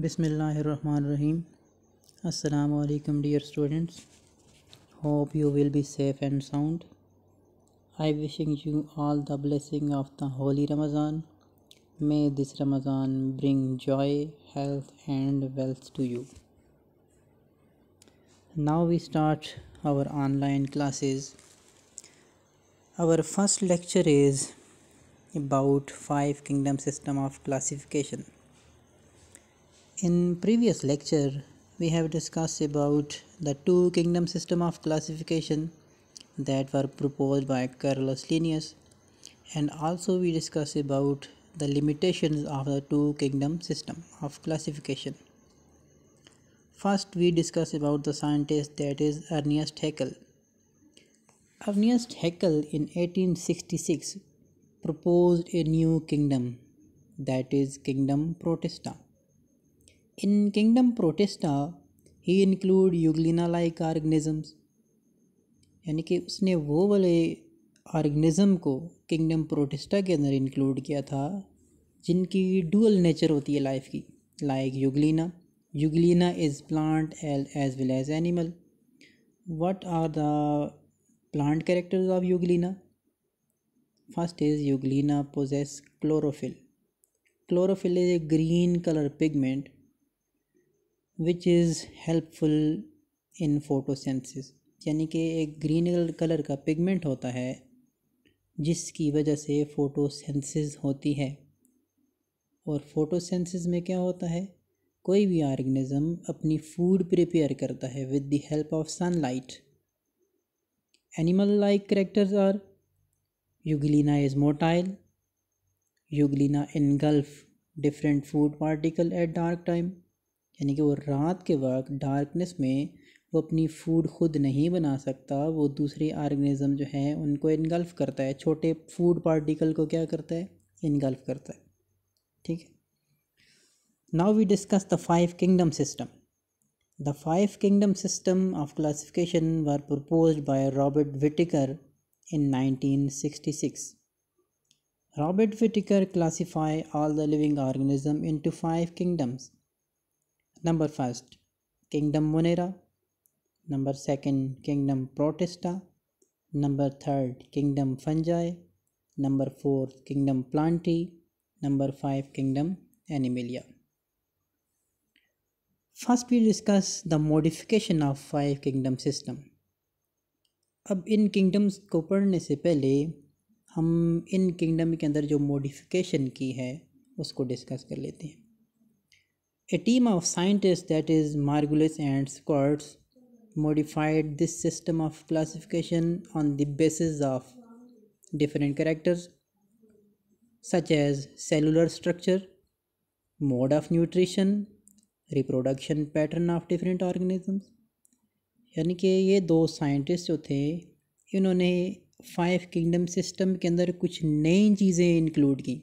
Bismillahirrahmanirrahim. Assalamu alaikum, dear students. Hope you will be safe and sound. I wishing you all the blessing of the holy Ramadan. May this Ramadan bring joy, health, and wealth to you. Now we start our online classes. Our first lecture is about five kingdom system of classification in previous lecture we have discussed about the two kingdom system of classification that were proposed by Carolus Linnaeus and also we discussed about the limitations of the two kingdom system of classification first we discuss about the scientist that is Ernest Haeckel Ernest Haeckel in 1866 proposed a new kingdom that is kingdom protista In Kingdom Protista, ही include euglena like organisms यानी कि उसने वो वाले organism को kingdom protista के अंदर include किया था जिनकी डुअल नेचर होती है लाइफ की like euglena euglena is plant as well as animal what are the plant characters of euglena first is euglena possess chlorophyll chlorophyll is a green color pigment which is helpful in photosynthesis यानी कि एक green colour का pigment होता है जिसकी वजह से photosynthesis होती है और फोटोसेंसिस में क्या होता है कोई भी ऑर्गेनिज़म अपनी फूड प्रिपेयर करता है with the help of sunlight animal like characters are euglena is motile euglena engulf different food particle at dark time यानी कि वो रात के वक्त डार्कनेस में वो अपनी फूड खुद नहीं बना सकता वो दूसरे आर्गेनिज़म जो हैं उनको इनगल्फ़ करता है छोटे फूड पार्टिकल को क्या करता है इनगल्फ़ करता है ठीक है now we discuss the five kingdom system the five kingdom system of classification were proposed by Robert Whittaker in 1966. Robert Whittaker classify the living living into five kingdoms number first kingdom monera number second kingdom protista number third kingdom fungi number fourth kingdom plantae number five kingdom animalia first we discuss the modification of five kingdom system अब इन kingdoms को पढ़ने से पहले हम इन kingdom के अंदर जो मॉडिफिकेशन की है उसको डिस्कस कर लेते हैं A team of scientists, that is, Margulis and Squartz, modified this system of classification on the basis of different characters such as cellular structure, mode of nutrition, reproduction pattern of different organisms. यानी कि ये दो scientist जो थे इन्होंने five kingdom system के अंदर कुछ नई चीज़ें इंक्लूड की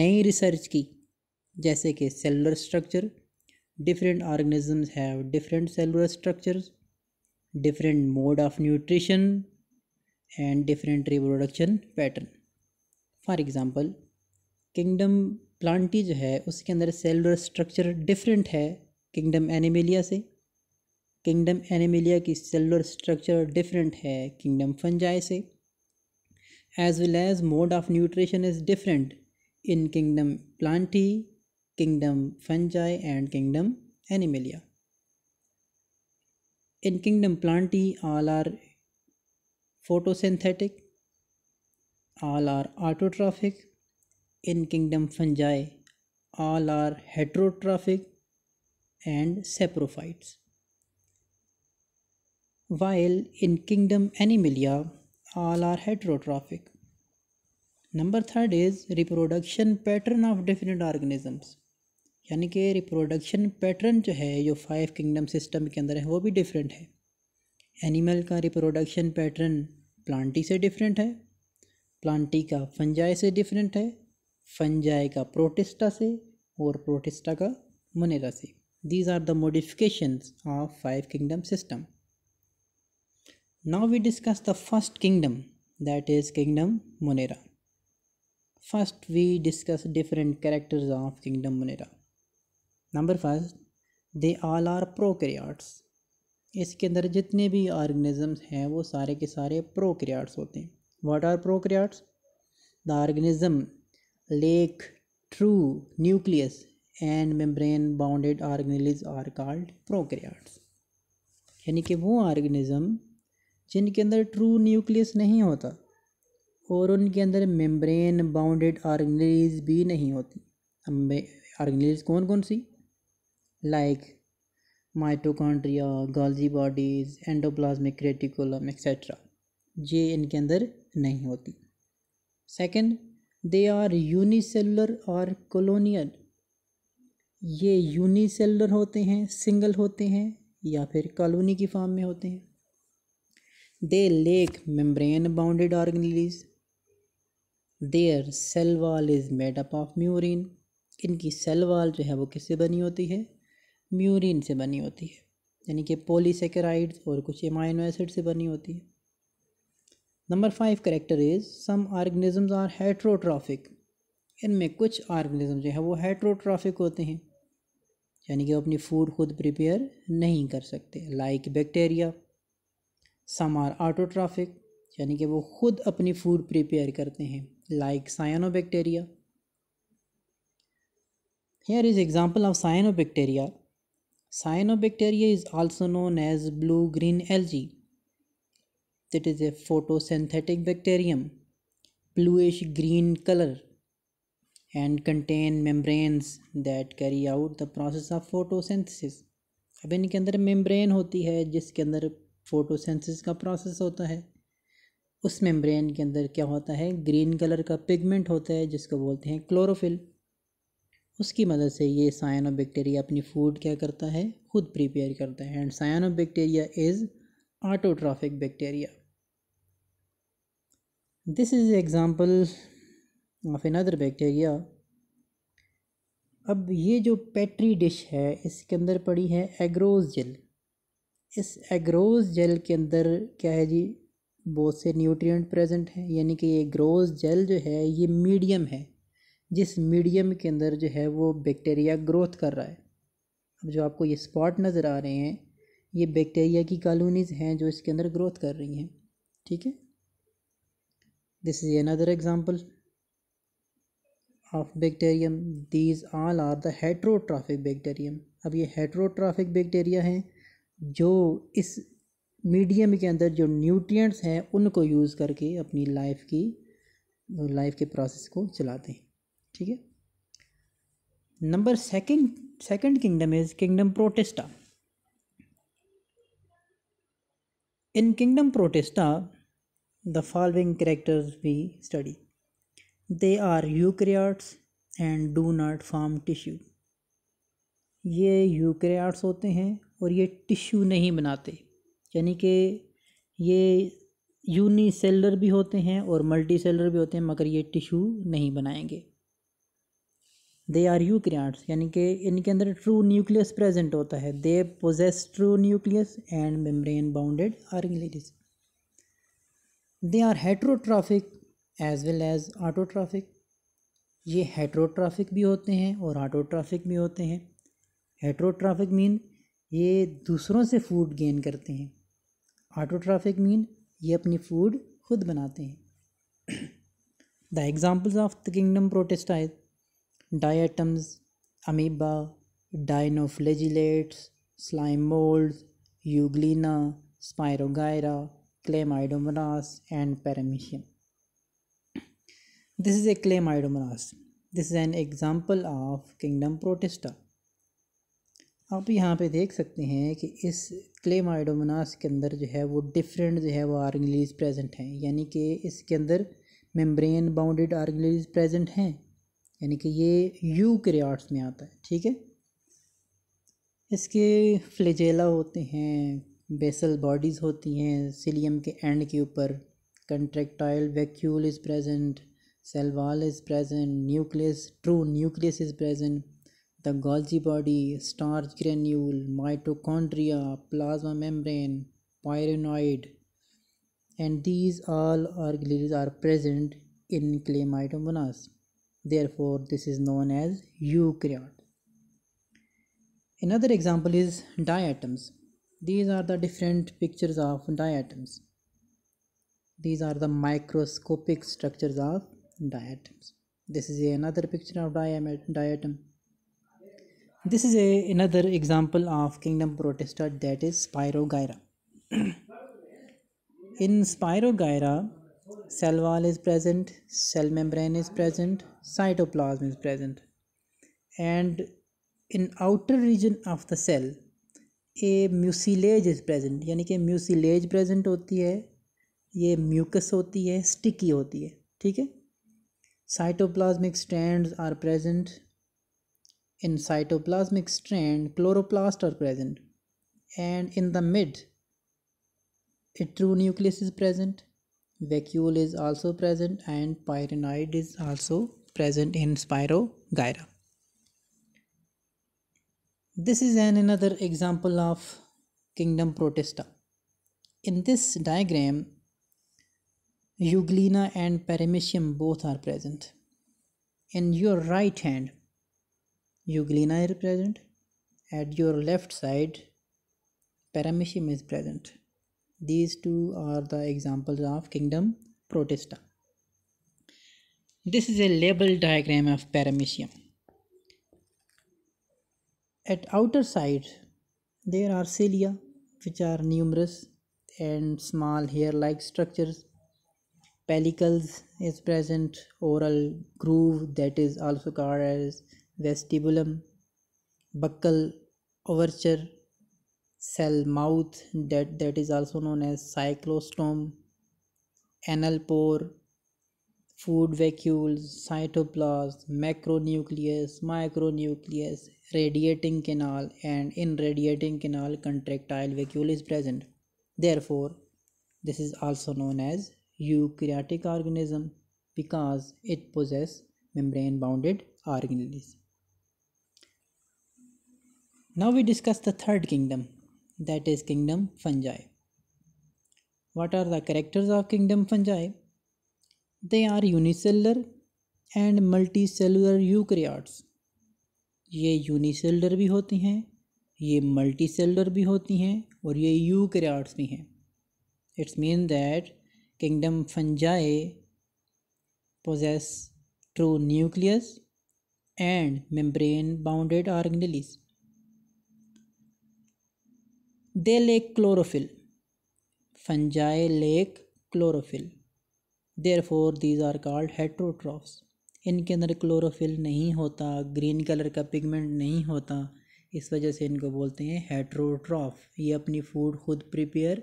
नई रिसर्च की जैसे कि cellular structure different organisms have different cellular structures different mode of nutrition and different reproduction pattern for example kingdom plantae जो है उसके अंदर सेलुलर स्ट्रक्चर डिफरेंट है किंगडम एनिमिलिया से किंगडम एनिमिलिया की सेलुलर स्ट्रक्चर डिफरेंट है किंगडम फंजाई से as well as mode of nutrition is different in kingdom plantae Kingdom Fungi and Kingdom Animalia. In Kingdom planti, all are photosynthetic, all are autotrophic. In Kingdom Fungi, all are heterotrophic and saprophytes. While in Kingdom Animalia, all are heterotrophic. Number third is reproduction pattern of different organisms. यानी कि reproduction pattern जो है जो five kingdom system के अंदर है वो भी डिफरेंट है एनिमल का रिप्रोडक्शन पैटर्न प्लांटी से डिफरेंट है प्लांटी का फंजाई से डिफरेंट है फंजाई का प्रोटिस्टा से और प्रोटिस्टा का मनेरा से these are the modification of five kingdom system now we discuss the first kingdom that is kingdom monera first we discuss different characters of kingdom monera number first they all are prokaryotes इसके अंदर जितने भी organisms हैं वो सारे के सारे prokaryotes होते हैं what are prokaryotes the organism lack true nucleus and membrane bounded organelles are called prokaryotes यानी कि वो ऑर्गेनिज़म जिनके अंदर ट्रू न्यूक्लियस नहीं होता और उनके अंदर मेम्ब्रेन बाउंडेड ऑर्गेनिज भी नहीं होती ऑर्गेनिज कौन कौन सी like mitochondria Golgi bodies endoplasmic reticulum etcetera ये इनके अंदर नहीं होती सेकंड दे आर यूनिसेलुलर और कॉलोनियल ये यूनिसेलुलर होते हैं सिंगल होते हैं या फिर कॉलोनी की फॉर्म में होते हैं they lack membrane bounded organelles their cell wall is made up of murein इनकी सेल वॉल जो है वो किससे बनी होती है म्यूरिन से बनी होती है यानी कि पोलीसेकेराइड्स और कुछ एमाइनो एसिड से बनी होती है number five character is some organisms are heterotrophic इनमें कुछ ऑर्गेनिजम जो है वो हेट्रोट्राफिक होते हैं यानी कि वो अपनी फूड खुद प्रिपेयर नहीं कर सकते like bacteria some are autotrophic यानी कि वो खुद अपनी फूड प्रिपेयर करते हैं like cyanobacteria here is example of cyanobacteria Cyanobacteria is also known as blue green algae. It is a photosynthetic bacterium, bluish green color, and contain membranes that carry out the process of photosynthesis. अब इनके अंदर membrane होती है जिसके अंदर photosynthesis का process होता है उस मेम्ब्रेन के अंदर क्या होता है ग्रीन कलर का पिगमेंट होता है जिसको बोलते हैं क्लोरोफिल उसकी मदद से ये साइनो बैक्टीरिया अपनी फूड क्या करता है खुद प्रिपेयर करता है and cyanobacteria is autotrophic bacteria this is example of another bacteria अब ये जो पेट्री डिश है इसके अंदर पड़ी है एग्रोज जेल इस एग्रोज जेल के अंदर क्या है जी बहुत से न्यूट्रिएंट प्रेजेंट हैं यानी कि ये एग्रोज जेल जो है ये मीडियम है जिस मीडियम के अंदर जो है वो बैक्टीरिया ग्रोथ कर रहा है अब जो आपको ये स्पॉट नज़र आ रहे हैं ये बैक्टीरिया की कॉलोनीज़ हैं जो इसके अंदर ग्रोथ कर रही हैं ठीक है this is another example of bacterium these all are the heterotrophic bacterium अब ये हेट्रोट्राफिक बैक्टीरिया हैं जो इस मीडियम के अंदर जो न्यूट्रिएंट्स हैं उनको यूज़ करके अपनी लाइफ की लाइफ के प्रोसेस को चलाते हैं ठीक है number second second kingdom is kingdom Protista in kingdom Protista the following characters we study they are eukaryotes and do not form tissue ये यूक्रियाट्स होते हैं और ये टिश्यू नहीं बनाते यानी कि ये सेलर भी होते हैं और मल्टी सेलर भी होते हैं मगर ये टिश्यू नहीं बनाएंगे दे आर यू क्रियाट्स यानी कि इनके अंदर ट्रू न्यूक्लियस प्रेजेंट होता है they possess true nucleus and membrane bounded organelles they are heterotrophic as well as autotrophic ये हेट्रोट्राफिक भी होते हैं और ऑटोट्राफिक भी होते हैं हेट्रोट्राफिक मीन ये दूसरों से फूड गेन करते हैं ऑटोट्राफिक मीन ये अपनी फूड खुद बनाते हैं the examples of the kingdom Protista diatoms amoeba dinoflagellates slime mould Euglena Spirogyra Chlamydomonas and Paramecium this is a Chlamydomonas this is an example of kingdom Protista आप यहाँ पे देख सकते हैं कि इस क्लेमाइडोमनास के अंदर जो है वो डिफरेंट जो है वो आर्गनलीज प्रेजेंट हैं यानी कि इसके अंदर मेम्ब्रेन बाउंडेड आर्गनलीज प्रेजेंट हैं यानी कि ये यू क्रियाट्स में आता है ठीक है इसके फ्लेजेला होते हैं बेसल बॉडीज़ होती हैं सिलियम के एंड के ऊपर contractile vacuole is present cell wall is present nucleus true nucleus is present the Golgi body starch granule mitochondria plasma membrane pyrenoid and these all organisms are present in Chlamydomonas Therefore, this is known as eukaryote. Another example is diatoms. These are the different pictures of diatoms. These are the microscopic structures of diatoms. This is another picture of diatom. This is a, another example of kingdom protista that is Spirogyra. In Spirogyra, cell wall is present cell membrane is present cytoplasm is present and in outer region of the cell a mucilage is present यानी कि mucilage present होती है ये mucus होती है sticky होती है ठीक है cytoplasmic strands are present in cytoplasmic strand chloroplast are present and in the mid a true nucleus is present vacuole is also present and pyrenoid is also present in spirogyra. This is an another example of kingdom protista. In this diagram, euglena and paramecium both are present. In your right hand, euglena is present. At your left side, paramecium is present. These two are the examples of kingdom protista. This is a label diagram of paramecium. At outer side, there are cilia which are numerous and small hair-like structures. Pellicles is present, oral groove that is also called as vestibulum, buccal overture cell mouth that, that is also known as cyclostome, anal pore, food vacuoles, cytoplasm, macronucleus, micronucleus, radiating canal and in radiating canal contractile vacuole is present. Therefore, this is also known as eukaryotic organism because it possesses membrane bounded organelles. Now we discuss the third kingdom that is kingdom fungi. What are the characters of kingdom fungi? They are unicellular and multicellular eukaryotes ये unicellular भी होती हैं ये multicellular भी होती हैं और ये यूक्रियाट्स भी हैं it's mean that kingdom fungi possess true nucleus and membrane bounded organelles they lack chlorophyll fungi lack chlorophyll for these are called heterotrophs इनके अंदर क्लोरोफिल नहीं होता ग्रीन कलर का पिगमेंट नहीं होता इस वजह से इनको बोलते हैं हेट्रोट्रॉफ ये अपनी फूड खुद प्रिपेयर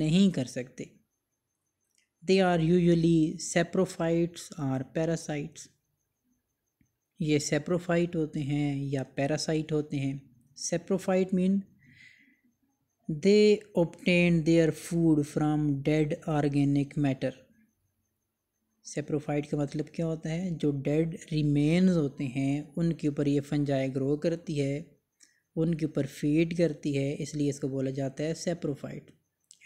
नहीं कर सकते they are usually saprophytes or parasites ये सेप्रोफाइट होते हैं या पैरासाइट होते हैं saprophyte mean They obtained their food from dead organic matter. Saprophyte का मतलब क्या होता है जो डेड रिमेन्स होते हैं उनके ऊपर ये फंजाई ग्रो करती है उनके ऊपर फीड करती है इसलिए इसको बोला जाता है saprophyte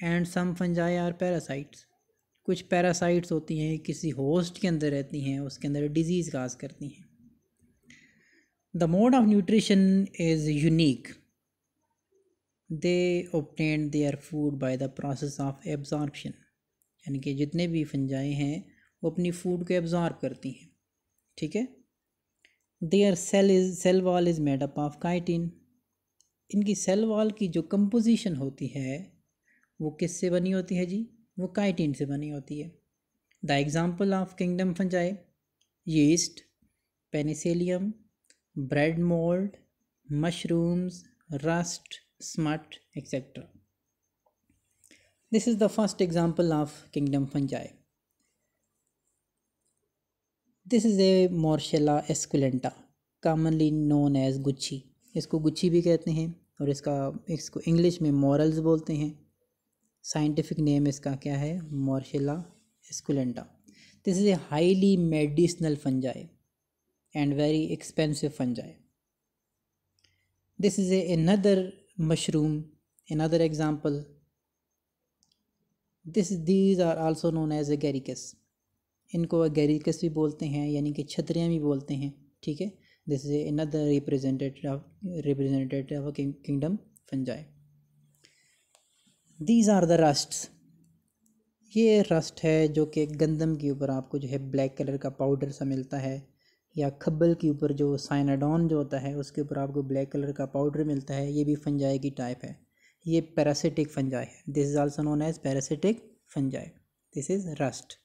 and some fungi are parasites कुछ पैरासाइट्स होती हैं किसी होस्ट के अंदर रहती हैं उसके अंदर डिजीज़ काज करती हैं the mode of nutrition is unique they obtained their food by the process of absorption यानी कि जितने भी फंजाएँ हैं वो अपनी फूड को एब्ज़ॉर्ब करती हैं ठीक है their cell is cell wall is made up of chitin इनकी सेल वॉल की जो कंपोजिशन होती है वो किस से बनी होती है जी वो काइटिन से बनी होती है the example of kingdom fungi yeast Penicillium bread mould mushrooms rust smut, etc. This is the first example of kingdom fungi. This is a Morchella esculenta, commonly known as gucchi इसको गुच्छी भी कहते हैं और इसका इसको इंग्लिश में मॉरल्स बोलते हैं साइंटिफिक नेम इसका क्या है Morchella esculenta. This is a highly medicinal fungi and very expensive fungi. This is a, another mushroom in other example this these are also known as a Agaricus इनको Agaricus भी बोलते हैं यानी कि छतरियाँ भी बोलते हैं ठीक है this is in other representative of kingdom fungi these are the rust ये रस्ट है जो कि गंदम के ऊपर आपको जो है ब्लैक कलर का पाउडर सा मिलता है या खब्बल के ऊपर जो साइनाडॉन जो होता है उसके ऊपर आपको ब्लैक कलर का पाउडर मिलता है ये भी फंजाई की टाइप है ये पैरासिटिक फंजाई है this is also known as parasitic fungi this is rust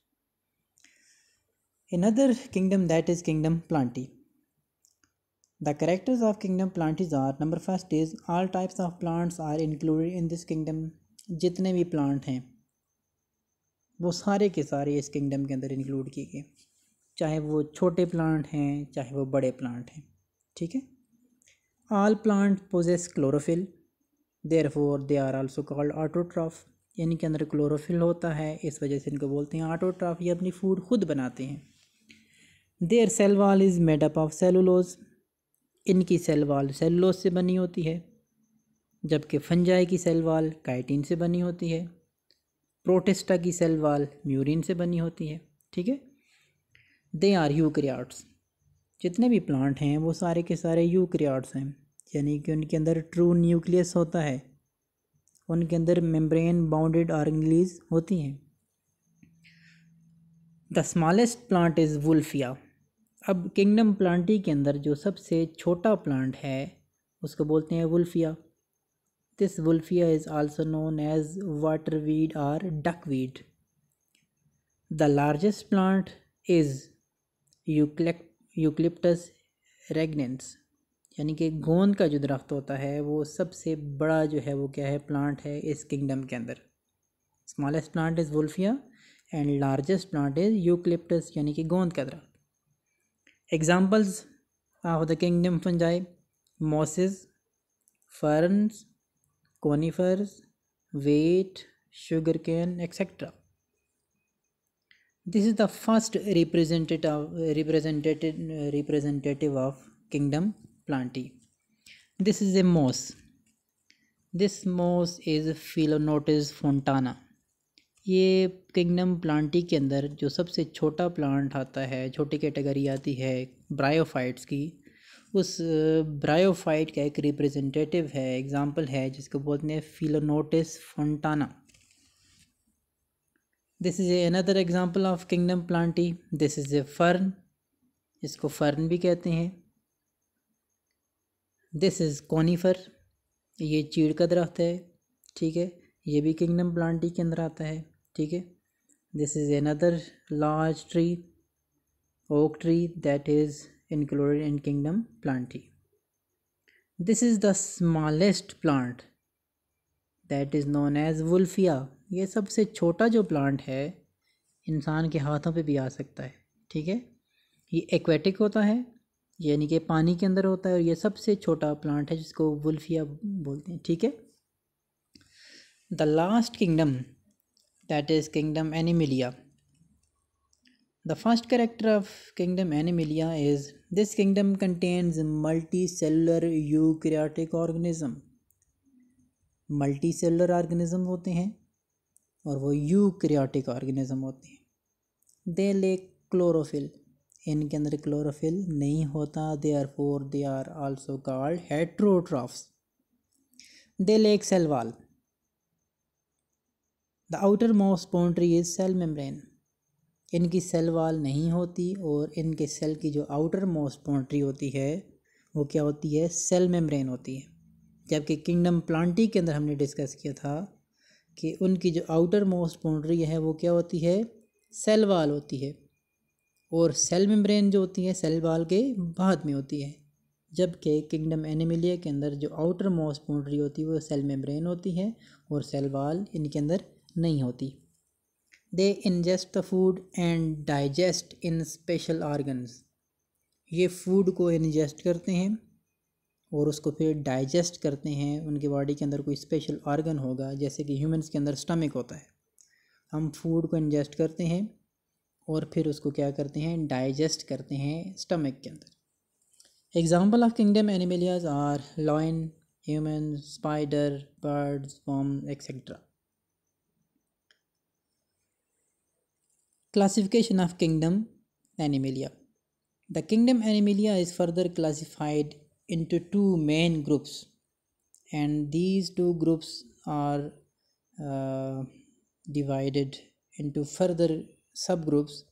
in other kingdom that is kingdom Plantae the characters of kingdom Plantae are number first is all types of plants are included in this kingdom जितने भी plant हैं वो सारे के सारे इस kingdom के अंदर इंक्लूड किए गए चाहे वो छोटे प्लांट हैं चाहे वो बड़े प्लांट हैं ठीक है all plant possess chlorophyll therefore they are also called autotroph इनके अंदर क्लोरोफिल होता है इस वजह से इनको बोलते हैं ऑटोट्रॉफ ये अपनी फूड खुद बनाते हैं their cell wall is made up of cellulose इनकी सेल वॉल सेलुलोज से बनी होती है जबकि फंजाई की सेल वॉल काइटिन से बनी होती है प्रोटेस्टा की सेल वॉल म्यूरिन से बनी होती है ठीक है दे आर यूक्रियाट्स जितने भी प्लांट हैं वो सारे के सारे यूक्रियाट्स हैं यानी कि उनके अंदर ट्रू न्यूक्लियस होता है उनके अंदर मेम्ब्रेन बाउंडेड ऑर्गेनलीज होती हैं the smallest plant is Wolffia अब किंगडम प्लांटी के अंदर जो सबसे छोटा प्लांट है उसको बोलते हैं Wolffia this Wolffia is also known as water weed और duck weed the largest plant is Eucalyptus regnans यानी कि गोंद का जो दरख्त होता है वो सबसे बड़ा जो है वो क्या है प्लांट है इस किंगडम के अंदर smallest plant is Wolffia and largest plant is Eucalyptus यानी कि गोंद का दरख्त examples of the kingdom fungi mosses ferns conifers wheat sugar cane etcetera This is the first representative, representative, representative of kingdom plantae. This is a moss. This moss is Philanotis fontana. ये kingdom Plantae के अंदर जो सबसे छोटा plant आता है छोटी category आती है ब्रायोफाइट्स की उस ब्रायोफाइट का एक रिप्रेजेंटेटिव है एग्जांपल है जिसको बोलते हैं Philonotis fontana this is a another example of kingdom Plantae this is a fern इसको फर्न भी कहते हैं दिस इज़ कॉनीफर ये चीड़ का दरख्त है ठीक है ये भी किंगडम प्लांटी के अंदर आता है ठीक है this is another large tree oak tree that is included in kingdom Plantae this is the smallest plant that is known as Wolffia ये सबसे छोटा जो प्लांट है इंसान के हाथों पे भी आ सकता है ठीक है ये एक्वेटिक होता है यानी कि पानी के अंदर होता है और ये सबसे छोटा प्लांट है जिसको वुल्फिया बोलते हैं ठीक है the last kingdom that is kingdom Animalia the first character of kingdom Animalia is this kingdom contains multicellular eukaryotic organism multicellular organism होते हैं और वो यू क्रियाटिक ऑर्गेनिज्म होती हैं दे ले क्लोरोफिल इनके अंदर क्लोरोफिल नहीं होता they are for they are also called heterotrophs they lack cell wall the outermost boundary is cell membrane इनकी सेल वाल नहीं होती और इनके सेल की जो आउटर मोस्ट बाउंड्री होती है वो क्या होती है सेल मेम्ब्रेन होती है जबकि किंगडम प्लांटी के अंदर हमने डिस्कस किया था कि उनकी जो आउटर मोस्ट बाउंड्री है वो क्या होती है सेल वाल होती है और सेल मेम्ब्रेन जो होती है सेल वाल के बाद में होती है जबकि किंगडम एनिमिलिया के अंदर जो आउटर मोस्ट बाउंड्री होती है वो सेल मेम्ब्रेन होती है और सेल वाल इनके अंदर नहीं होती they ingest the food and digest in special organs ये फूड को इनजेस्ट करते हैं और उसको फिर डाइजेस्ट करते हैं उनके बॉडी के अंदर कोई स्पेशल ऑर्गन होगा जैसे कि ह्यूमंस के अंदर स्टमक होता है हम फूड को इंजेस्ट करते हैं और फिर उसको क्या करते हैं डाइजेस्ट करते हैं स्टमक के अंदर example of kingdom Animalia are lion human spider birds worm etcetera classification of kingdom Animalia the kingdom Animalia is further classified into two main groups and these two groups are uh, divided into further subgroups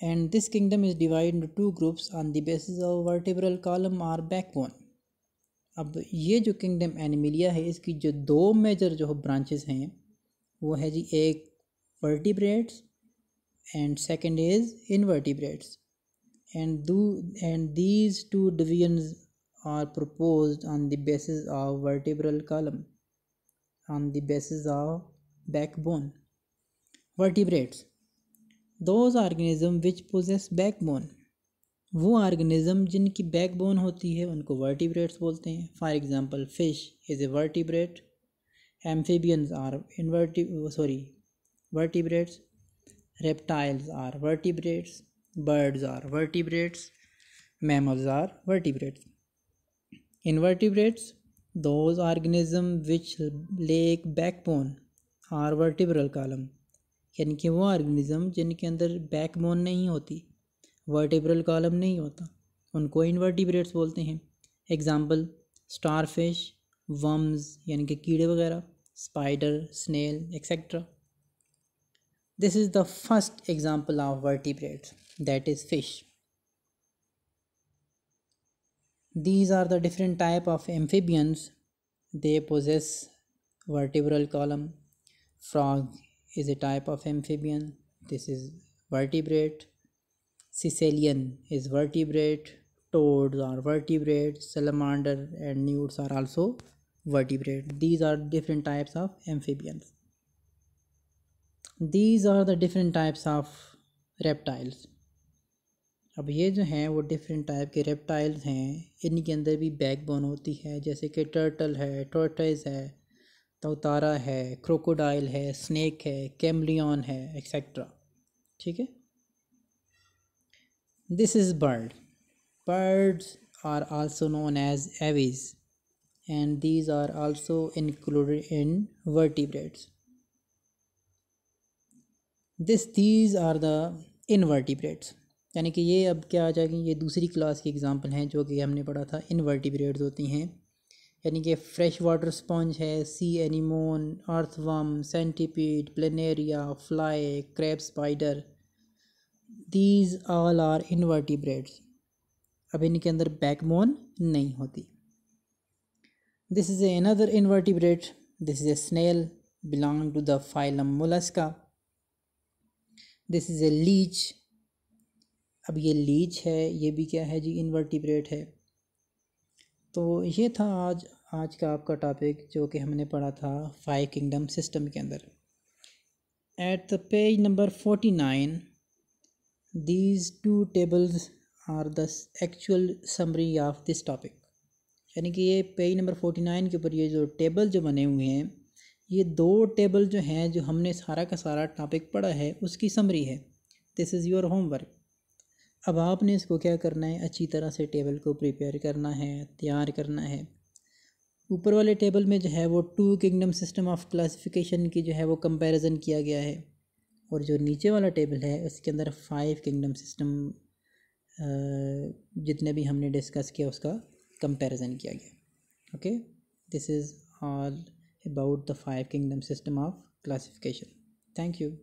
and this kingdom is divided into two groups on the basis of vertebral column or backbone अब ये जो kingdom Animalia है इसकी जो दो major जो branches हैं वो है जी एक vertebrates and second is invertebrates and do and these two divisions are proposed on the basis of vertebral column on the basis of backbone vertebrates those organism which possess backbone वो organism जिनकी backbone होती है उनको vertebrates बोलते हैं for example fish is a vertebrate amphibians are inverte sorry vertebrates reptiles are vertebrates birds are vertebrates mammals are vertebrates invertebrates those organisms which lack backbone are vertebral column यानी कि वो organism जिनके अंदर backbone नहीं होती vertebral column नहीं होता उनको इनवर्टिब्रेट्स बोलते हैं एग्जाम्पल स्टारफिश वम्स यानी कि कीड़े वगैरह spider snail etcetera This is the first example of vertebrates that is fish. These are the different type of amphibians. They possess vertebral column. Frog is a type of amphibian. This is vertebrate. Sicilian is vertebrate. Toads are vertebrate. Salamander and newts are also vertebrate. These are different types of amphibians. These are the different types of reptiles अब ये जो हैं वो different type के reptiles हैं इनके अंदर भी बैक बोन होती है जैसे कि टर्टल है टोटस है तोतारा है क्रोकोडाइल है स्नैक है कैमलियन है एक्सेट्रा ठीक है this is bird birds are also known as Aves and these are also included in vertebrates this these are the invertebrates यानी कि ये अब क्या आ जाएगी ये दूसरी क्लास की एग्ज़ाम्पल हैं जो कि हमने पढ़ा था इनवर्टिब्रेट्स होती हैं यानी कि फ्रेश वाटर स्पॉन्ज है sea anemone earthworm centipede planaria fly crab spider these all are invertebrates अब इनके अंदर बैकबोन नहीं होती this is a another invertebrate this is a snail belong to the phylum Mollusca this is a leech अब ये Leach है ये भी क्या है जी इन्वर्टिब्रेट है तो ये था आज आज का आपका टॉपिक जो कि हमने पढ़ा था फाइव किंगडम सिस्टम के अंदर at the page number forty nine these two tables are the actual summary of this topic यानी कि ये पेज नंबर नाइन के ऊपर ये जो टेबल जो बने हुए हैं ये दो टेबल जो हैं जो हमने सारा का सारा टॉपिक पढ़ा है उसकी समरी है दिस इज़ योर होमवर्क अब आपने इसको क्या करना है अच्छी तरह से टेबल को प्रिपेयर करना है तैयार करना है ऊपर वाले टेबल में जो है वो two kingdom system of classification की जो है वो कंपैरिजन किया गया है और जो नीचे वाला टेबल है उसके अंदर फाइव किंगडम सिस्टम जितने भी हमने डिस्कस किया उसका कंपैरिजन किया गया okay this is all about the five kingdom system of classification thank you